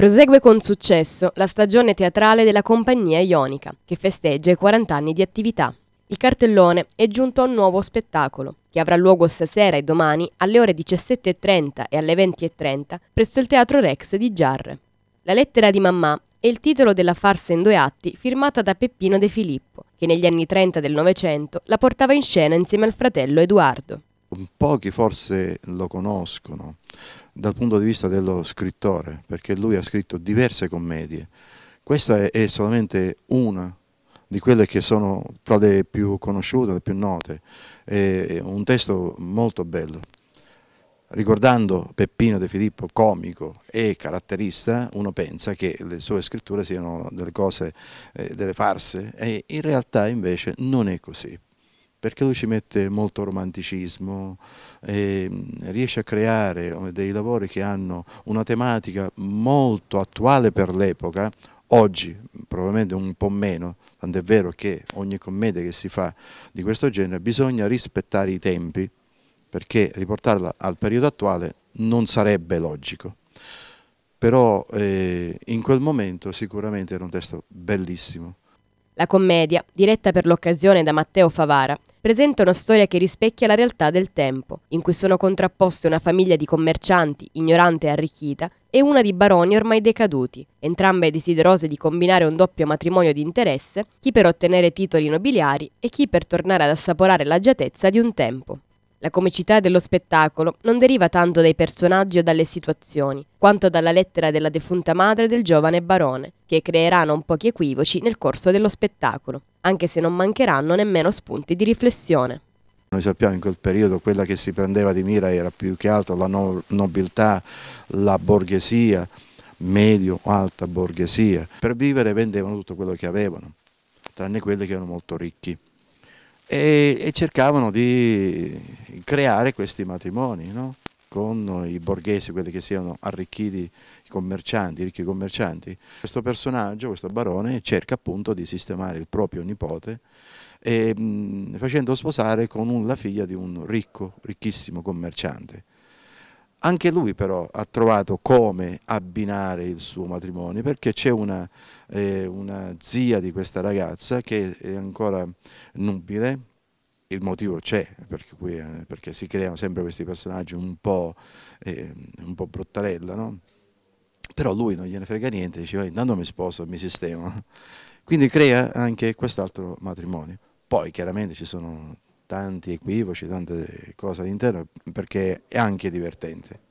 Prosegue con successo la stagione teatrale della Compagnia Ionica, che festeggia i 40 anni di attività. Il cartellone è giunto a un nuovo spettacolo, che avrà luogo stasera e domani alle ore 17.30 e alle 20.30 presso il Teatro Rex di Giarre. La lettera di Mammà è il titolo della farsa in due atti firmata da Peppino De Filippo, che negli anni 30 del Novecento la portava in scena insieme al fratello Edoardo pochi forse lo conoscono dal punto di vista dello scrittore, perché lui ha scritto diverse commedie. Questa è solamente una di quelle che sono tra le più conosciute, le più note. È un testo molto bello. Ricordando Peppino De Filippo, comico e caratterista, uno pensa che le sue scritture siano delle cose, eh, delle farse, e in realtà invece non è così perché lui ci mette molto romanticismo, e mm, riesce a creare eh, dei lavori che hanno una tematica molto attuale per l'epoca, oggi mm, probabilmente un po' meno, tant'è vero che ogni commedia che si fa di questo genere bisogna rispettare i tempi, perché riportarla al periodo attuale non sarebbe logico. Però eh, in quel momento sicuramente era un testo bellissimo. La commedia, diretta per l'occasione da Matteo Favara, presenta una storia che rispecchia la realtà del tempo, in cui sono contrapposte una famiglia di commercianti, ignorante e arricchita, e una di baroni ormai decaduti, entrambe desiderose di combinare un doppio matrimonio di interesse, chi per ottenere titoli nobiliari e chi per tornare ad assaporare l'agiatezza di un tempo. La comicità dello spettacolo non deriva tanto dai personaggi o dalle situazioni, quanto dalla lettera della defunta madre del giovane barone, che creerà non pochi equivoci nel corso dello spettacolo, anche se non mancheranno nemmeno spunti di riflessione. Noi sappiamo in quel periodo quella che si prendeva di mira era più che altro la no nobiltà, la borghesia, medio o alta borghesia. Per vivere vendevano tutto quello che avevano, tranne quelli che erano molto ricchi e, e cercavano di creare questi matrimoni no? con i borghesi, quelli che siano arricchiti i commercianti, ricchi commercianti. Questo personaggio, questo barone, cerca appunto di sistemare il proprio nipote e, mh, facendo sposare con un, la figlia di un ricco, ricchissimo commerciante. Anche lui però ha trovato come abbinare il suo matrimonio perché c'è una, eh, una zia di questa ragazza che è ancora nubile, il motivo c'è per eh, perché si creano sempre questi personaggi un po', eh, un po bruttarella, no? però lui non gliene frega niente, diceva intanto mi sposo, mi sistema, quindi crea anche quest'altro matrimonio. Poi chiaramente ci sono tanti equivoci, tante cose all'interno perché è anche divertente.